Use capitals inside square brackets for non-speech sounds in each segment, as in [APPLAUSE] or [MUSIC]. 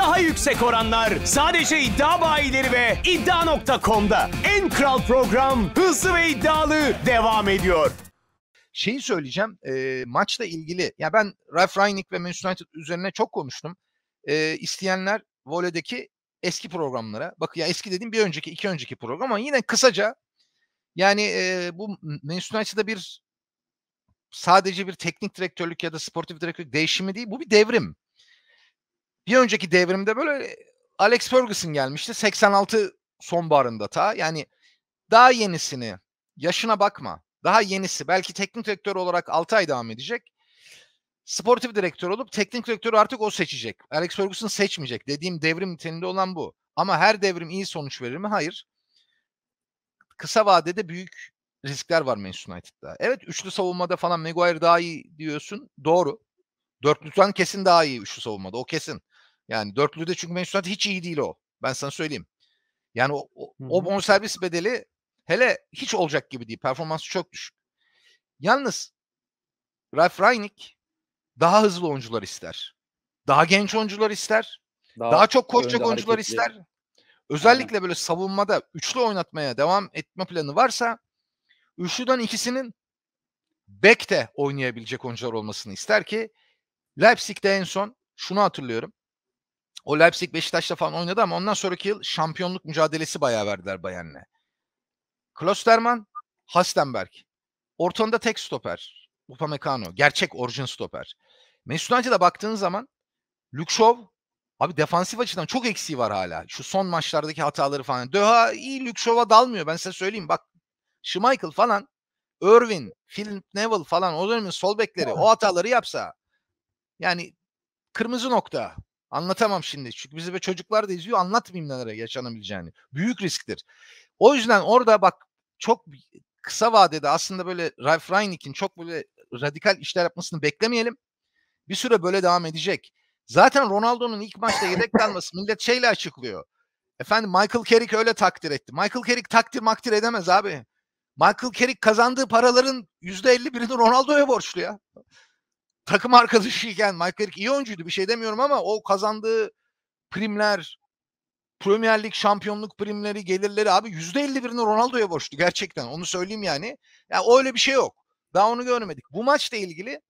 daha yüksek oranlar sadece iddia bayileri ve iddia.com'da. En kral program hızlı ve iddialı devam ediyor. Şeyi söyleyeceğim e, maçla ilgili ya ben Ralf Rangnick ve Manchester United üzerine çok konuştum. E, isteyenler voleydeki eski programlara bak ya eski dediğim bir önceki iki önceki program ama yine kısaca yani e, bu Manchester United'da bir sadece bir teknik direktörlük ya da sportif direktörlük değişimi değil bu bir devrim bir önceki devrimde böyle Alex Ferguson gelmişti 86 sonbaharında ta. Yani daha yenisini yaşına bakma. Daha yenisi belki teknik direktör olarak 6 ay devam edecek. Sportif direktör olup teknik direktörü artık o seçecek. Alex Ferguson seçmeyecek. Dediğim devrim niteliğinde olan bu. Ama her devrim iyi sonuç verir mi? Hayır. Kısa vadede büyük riskler var Manchester United'da. Evet üçlü savunmada falan Maguire daha iyi diyorsun. Doğru. Dörtlüden kesin daha iyi üçlü savunmada. O kesin. Yani dörtlüde çünkü Manchester United hiç iyi değil o. Ben sana söyleyeyim. Yani o, o, hı o bonservis bedeli hele hiç olacak gibi değil. Performansı çok düşük. Yalnız Ralf Rangnick daha hızlı oyuncular ister. Daha genç oyuncular ister. Daha, daha çok koşacak oyuncular ister. Özellikle Aynen. böyle savunmada üçlü oynatmaya devam etme planı varsa üçlüden ikisinin bekte oynayabilecek oyuncular olmasını ister ki Leipzig'de en son şunu hatırlıyorum. O Leipzig Beşiktaş'ta falan oynadı ama ondan sonraki yıl şampiyonluk mücadelesi bayağı verdiler Bayern'le. Klosterman, Hastenberg. ortonda tek stoper. Upamecano. Gerçek orijin stoper. Mesut Hacı'da baktığın zaman Lükşov abi defansif açıdan çok eksiği var hala. Şu son maçlardaki hataları falan. Döha iyi Lükşov'a dalmıyor. Ben size söyleyeyim bak. Schmeichel falan Irvin, Phil Neville falan o dönemin sol bekleri o hataları yapsa yani kırmızı nokta. Anlatamam şimdi. Çünkü bizi ve çocuklar da izliyor. Anlatmayayım nelere yaşanabileceğini. Büyük risktir. O yüzden orada bak çok kısa vadede aslında böyle Ralph Rangnick'in çok böyle radikal işler yapmasını beklemeyelim. Bir süre böyle devam edecek. Zaten Ronaldo'nun ilk maçta yedek [LAUGHS] kalması millet şeyle açıklıyor. Efendim Michael Carrick öyle takdir etti. Michael Carrick takdir maktir edemez abi. Michael Carrick kazandığı paraların %51'ini Ronaldo'ya borçlu ya takım arkadaşıyken Mike Carrick iyi oyuncuydu bir şey demiyorum ama o kazandığı primler, Premier Lig şampiyonluk primleri, gelirleri abi %51'ini Ronaldo'ya borçlu gerçekten. Onu söyleyeyim yani. Ya yani öyle bir şey yok. Daha onu görmedik. Bu maçla ilgili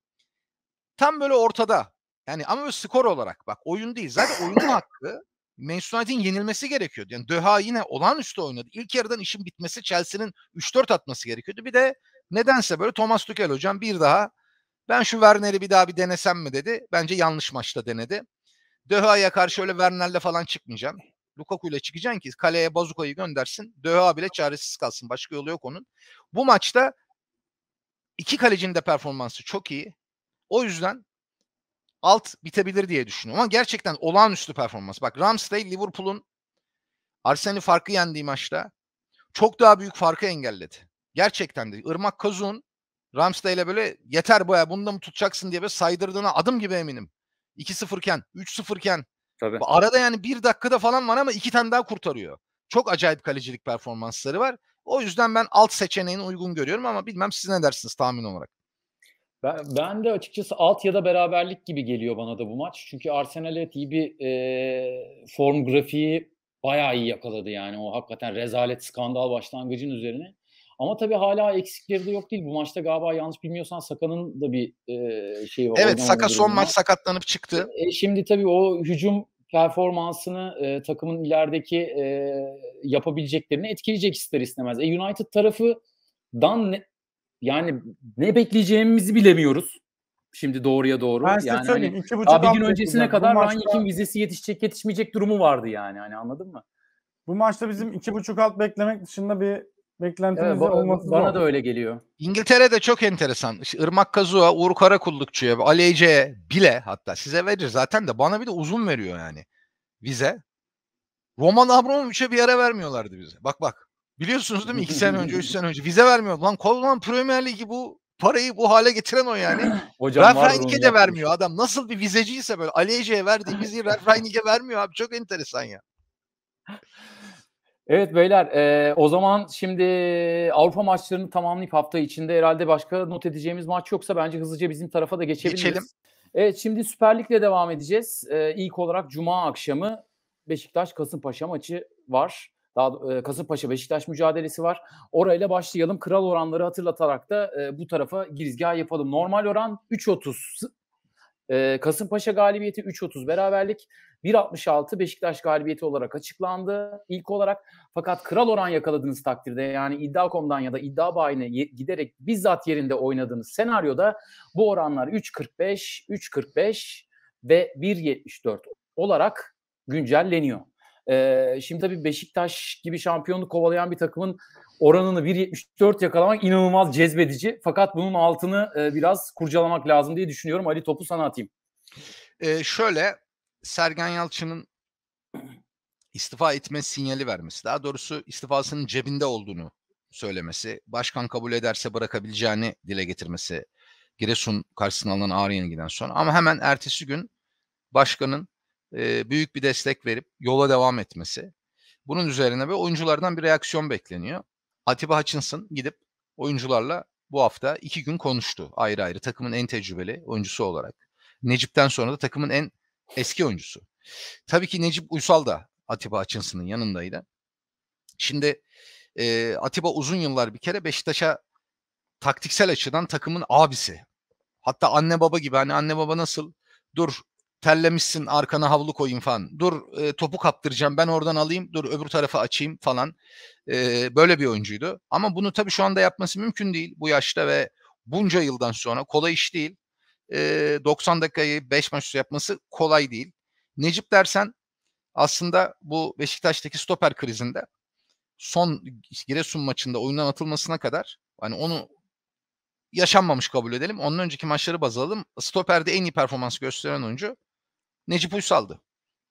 tam böyle ortada. Yani ama böyle skor olarak bak oyun değil. Zaten oyunun [COUGHS] hakkı Manchester United'in yenilmesi gerekiyordu. Yani Döha yine olağanüstü oynadı. İlk yarıdan işin bitmesi Chelsea'nin 3-4 atması gerekiyordu. Bir de nedense böyle Thomas Tuchel hocam bir daha ben şu Werner'i bir daha bir denesem mi dedi. Bence yanlış maçta denedi. Deha'ya karşı öyle Werner'le falan çıkmayacağım. Lukaku ile çıkacaksın ki kaleye Bazuka'yı göndersin. Döha bile çaresiz kalsın. Başka yolu yok onun. Bu maçta iki kalecinin de performansı çok iyi. O yüzden alt bitebilir diye düşünüyorum. Ama gerçekten olağanüstü performans. Bak Ramsdale Liverpool'un Arsenal'i farkı yendiği maçta çok daha büyük farkı engelledi. Gerçekten de. Irmak Kazun Ramsdale'e böyle yeter bu ya bunda mı tutacaksın diye böyle saydırdığına adım gibi eminim. 2-0 iken, 3-0 iken. Arada yani bir dakikada falan var ama iki tane daha kurtarıyor. Çok acayip kalecilik performansları var. O yüzden ben alt seçeneğini uygun görüyorum ama bilmem siz ne dersiniz tahmin olarak. Ben, ben de açıkçası alt ya da beraberlik gibi geliyor bana da bu maç. Çünkü Arsenal evet iyi bir e, form grafiği bayağı iyi yakaladı yani. O hakikaten rezalet skandal başlangıcın üzerine. Ama tabii hala eksikleri de yok değil. Bu maçta galiba yanlış bilmiyorsan Saka'nın da bir e, şeyi var. Evet Saka son maç sakatlanıp çıktı. E, e, şimdi tabii o hücum performansını e, takımın ilerideki e, yapabileceklerini etkileyecek ister istemez. E, United tarafından ne, yani ne bekleyeceğimizi bilemiyoruz. Şimdi doğruya doğru. Ben yani hani söyleyeyim. Hani, iki buçuk bir gün öncesine kadar maçta... Ranyik'in vizesi yetişecek yetişmeyecek durumu vardı yani. Hani anladın mı? Bu maçta bizim iki buçuk alt beklemek dışında bir beklentimiz evet, bana, olması Bana da öyle geliyor. İngiltere de çok enteresan. Irmak Kazuo, Uğur Karakullukçu'ya, Ali Ece'ye bile hatta size verir zaten de bana bir de uzun veriyor yani vize. Roman Abramovich'e bir yere vermiyorlardı bize. Bak bak. Biliyorsunuz değil mi? İki sene önce, üç sene önce vize vermiyor. Lan Kolman Premier Ligi bu parayı bu hale getiren o yani. [CLEARS THROAT] Hocam Ralf de vermiyor adam. Nasıl bir vizeciyse böyle Ali Ece'ye verdiği vizeyi Ralf vermiyor abi. Çok enteresan ya. Evet beyler e, o zaman şimdi Avrupa maçlarını tamamlayıp hafta içinde herhalde başka not edeceğimiz maç yoksa bence hızlıca bizim tarafa da geçebiliriz. Geçelim. Evet şimdi Süper Lig'le devam edeceğiz. E, ilk olarak Cuma akşamı Beşiktaş-Kasımpaşa maçı var. Daha e, Kasımpaşa Beşiktaş mücadelesi var. Orayla başlayalım. Kral oranları hatırlatarak da e, bu tarafa girizgah yapalım. Normal oran 3.30 e, Kasımpaşa galibiyeti 3.30 beraberlik. 1.66 Beşiktaş galibiyeti olarak açıklandı ilk olarak. Fakat kral oran yakaladığınız takdirde yani iddia.com'dan ya da iddia bayine giderek bizzat yerinde oynadığınız senaryoda bu oranlar 3.45, 3.45 ve 1.74 olarak güncelleniyor şimdi tabii Beşiktaş gibi şampiyonluk kovalayan bir takımın oranını 1.74 yakalamak inanılmaz cezbedici. Fakat bunun altını e, biraz kurcalamak lazım diye düşünüyorum. Ali topu sana atayım. E, şöyle Sergen Yalçın'ın istifa etme sinyali vermesi. Daha doğrusu istifasının cebinde olduğunu söylemesi. Başkan kabul ederse bırakabileceğini dile getirmesi. Giresun karşısına alınan ağrı yenilgiden sonra. Ama hemen ertesi gün başkanın e, büyük bir destek verip yola devam etmesi. Bunun üzerine ve oyunculardan bir reaksiyon bekleniyor. Atiba Hutchinson gidip oyuncularla bu hafta iki gün konuştu ayrı ayrı takımın en tecrübeli oyuncusu olarak. Necip'ten sonra da takımın en eski oyuncusu. Tabii ki Necip Uysal da Atiba Hutchinson'ın yanındaydı. Şimdi e, Atiba uzun yıllar bir kere Beşiktaş'a taktiksel açıdan takımın abisi. Hatta anne baba gibi hani anne baba nasıl dur terlemişsin arkana havlu koyayım falan. Dur e, topu kaptıracağım ben oradan alayım dur öbür tarafa açayım falan. E, böyle bir oyuncuydu. Ama bunu tabii şu anda yapması mümkün değil bu yaşta ve bunca yıldan sonra kolay iş değil. E, 90 dakikayı 5 maçta yapması kolay değil. Necip dersen aslında bu Beşiktaş'taki stoper krizinde son Giresun maçında oyundan atılmasına kadar hani onu yaşanmamış kabul edelim. Ondan önceki maçları baz alalım. Stoper'de en iyi performans gösteren oyuncu Necip Uysal'dı.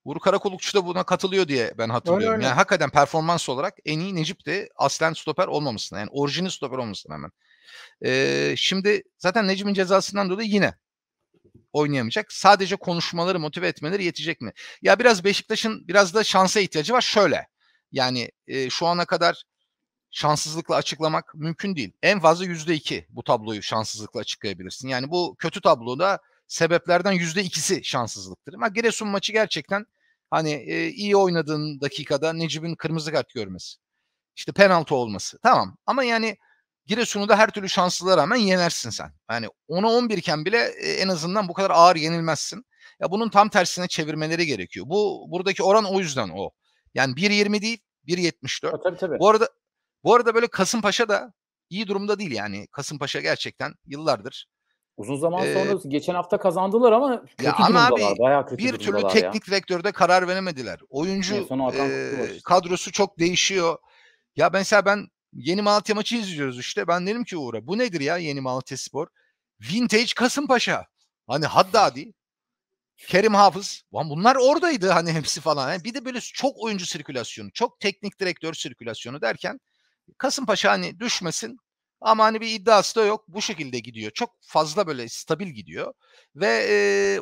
Uğur Karakolukçu da buna katılıyor diye ben hatırlıyorum. Öyle, öyle. Yani hakikaten performans olarak en iyi Necip de aslen stoper olmamışsın. Yani orijini stoper olmamışsın hemen. Ee, şimdi zaten Necip'in cezasından dolayı yine oynayamayacak. Sadece konuşmaları motive etmeleri yetecek mi? Ya biraz Beşiktaş'ın biraz da şansa ihtiyacı var. Şöyle yani e, şu ana kadar şanssızlıkla açıklamak mümkün değil. En fazla yüzde iki bu tabloyu şanssızlıkla açıklayabilirsin. Yani bu kötü tabloda sebeplerden yüzde ikisi şanssızlıktır. Ama Giresun maçı gerçekten hani e, iyi oynadığın dakikada Necip'in kırmızı kart görmesi. İşte penaltı olması. Tamam ama yani Giresun'u da her türlü şanssızlığa rağmen yenersin sen. Yani ona 11 iken bile e, en azından bu kadar ağır yenilmezsin. Ya bunun tam tersine çevirmeleri gerekiyor. Bu buradaki oran o yüzden o. Yani 1.20 değil 1.74. Tabii tabii. Bu arada bu arada böyle Kasımpaşa da iyi durumda değil yani. Kasımpaşa gerçekten yıllardır Uzun zaman ee, sonra geçen hafta kazandılar ama kötü ya ama abi, bayağı kötü bir türlü teknik ya. vektörde karar veremediler. Oyuncu e kadrosu çok değişiyor. Ya mesela ben Yeni Malatya maçı izliyoruz işte. Ben dedim ki Uğur'a bu nedir ya Yeni Malatya Spor? Vintage Kasımpaşa. Hani Haddadi. Kerim Hafız. Lan bunlar oradaydı hani hepsi falan. Yani bir de böyle çok oyuncu sirkülasyonu, çok teknik direktör sirkülasyonu derken Kasımpaşa hani düşmesin ama hani bir iddiası da yok. Bu şekilde gidiyor. Çok fazla böyle stabil gidiyor. Ve e,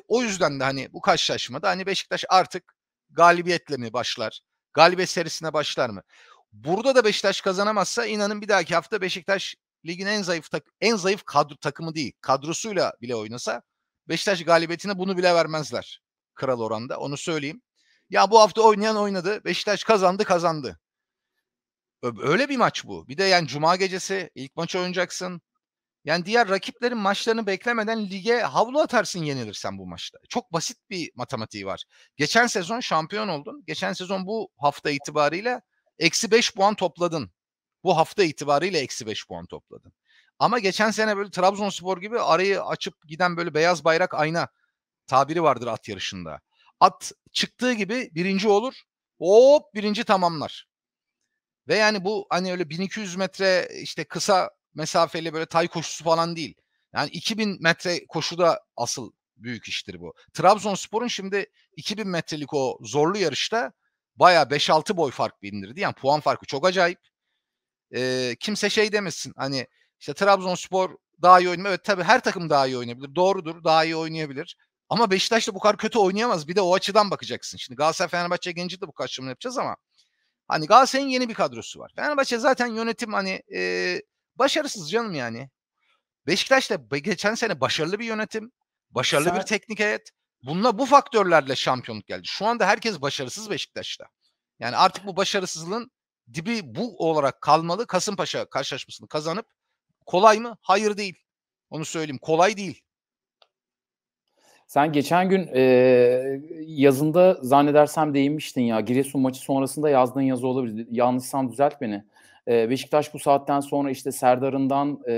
o yüzden de hani bu karşılaşmada hani Beşiktaş artık galibiyetle mi başlar? Galibiyet serisine başlar mı? Burada da Beşiktaş kazanamazsa inanın bir dahaki hafta Beşiktaş ligin en zayıf tak en zayıf kadro takımı değil. Kadrosuyla bile oynasa Beşiktaş galibiyetine bunu bile vermezler. Kral oranda onu söyleyeyim. Ya bu hafta oynayan oynadı. Beşiktaş kazandı kazandı öyle bir maç bu. Bir de yani cuma gecesi ilk maçı oynayacaksın. Yani diğer rakiplerin maçlarını beklemeden lige havlu atarsın yenilirsen bu maçta. Çok basit bir matematiği var. Geçen sezon şampiyon oldun. Geçen sezon bu hafta itibariyle eksi 5 puan topladın. Bu hafta itibariyle eksi 5 puan topladın. Ama geçen sene böyle Trabzonspor gibi arayı açıp giden böyle beyaz bayrak ayna tabiri vardır at yarışında. At çıktığı gibi birinci olur. Hop birinci tamamlar. Ve yani bu hani öyle 1200 metre işte kısa mesafeli böyle tay koşusu falan değil. Yani 2000 metre koşu da asıl büyük iştir bu. Trabzonspor'un şimdi 2000 metrelik o zorlu yarışta baya 5-6 boy fark bindirdi. Yani puan farkı çok acayip. E, kimse şey demesin hani işte Trabzonspor daha iyi oynuyor. Evet tabii her takım daha iyi oynayabilir. Doğrudur daha iyi oynayabilir. Ama Beşiktaş da bu kadar kötü oynayamaz. Bir de o açıdan bakacaksın. Şimdi Galatasaray Fenerbahçe Genci de bu karşılığını yapacağız ama Hani Galatasaray'ın yeni bir kadrosu var. Fenerbahçe zaten yönetim hani e, başarısız canım yani. Beşiktaş da geçen sene başarılı bir yönetim, başarılı Sen... bir teknik heyet. Bununla bu faktörlerle şampiyonluk geldi. Şu anda herkes başarısız Beşiktaş'ta. Yani artık bu başarısızlığın dibi bu olarak kalmalı. Kasımpaşa karşılaşmasını kazanıp kolay mı? Hayır değil. Onu söyleyeyim. Kolay değil. Sen geçen gün e, yazında zannedersem değinmiştin ya. Giresun maçı sonrasında yazdığın yazı olabilir. Yanlışsam düzelt beni. Ee, Beşiktaş bu saatten sonra işte Serdar'ından e,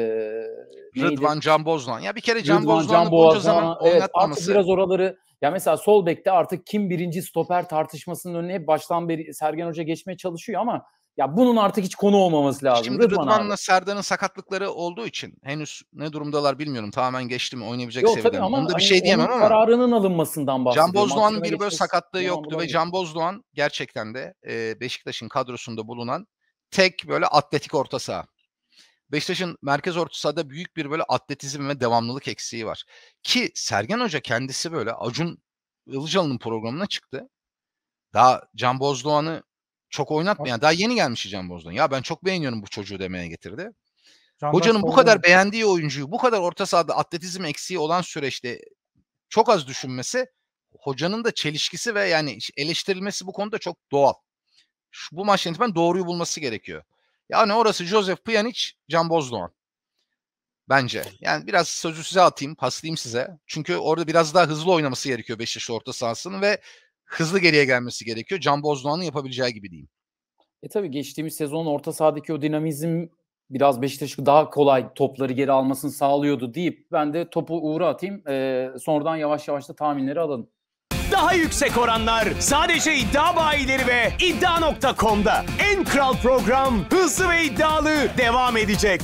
Rıdvan Can Bozlan. Ya bir kere Can Bozlan'ı bunca zaman evet, oynatmaması. biraz oraları ya mesela sol bekte artık kim birinci stoper tartışmasının önüne hep baştan beri Sergen Hoca geçmeye çalışıyor ama ya bunun artık hiç konu olmaması lazım. Şimdi Rıdvan Rıdvan'la Serdar'ın sakatlıkları olduğu için henüz ne durumdalar bilmiyorum. Tamamen geçti mi oynayabilecek yok, seviyede. Tabii ama bir hani şey diyemem ama. kararının alınmasından bahsediyorum. Can Bozdoğan'ın bir böyle sakatlığı yoktu ve Can Bozdoğan gerçekten de e, Beşiktaş'ın kadrosunda bulunan tek böyle atletik orta saha. Beşiktaş'ın merkez orta sahada büyük bir böyle atletizm ve devamlılık eksiği var. Ki Sergen Hoca kendisi böyle Acun Ilıcalı'nın programına çıktı. Daha Can Bozdoğan'ı çok oynatmayan, daha yeni gelmiş Can Bozdoğan. Ya ben çok beğeniyorum bu çocuğu demeye getirdi. Can Hocanın bu kadar beğendiği oyuncuyu bu kadar orta sahada atletizm eksiği olan süreçte çok az düşünmesi hocanın da çelişkisi ve yani eleştirilmesi bu konuda çok doğal şu, bu maç yönetmen doğruyu bulması gerekiyor. Yani orası Joseph Pjanic, Can Bozdoğan. Bence. Yani biraz sözü size atayım, paslayayım size. Çünkü orada biraz daha hızlı oynaması gerekiyor Beşiktaş orta sahasının ve hızlı geriye gelmesi gerekiyor. Can Bozdoğan'ın yapabileceği gibi diyeyim. E tabii geçtiğimiz sezon orta sahadaki o dinamizm biraz Beşiktaş'ı daha kolay topları geri almasını sağlıyordu deyip ben de topu Uğur'a atayım. E, sonradan yavaş yavaş da tahminleri alalım. Daha yüksek oranlar sadece iddia bayileri ve iddia.com'da. En kral program hızlı ve iddialı devam edecek.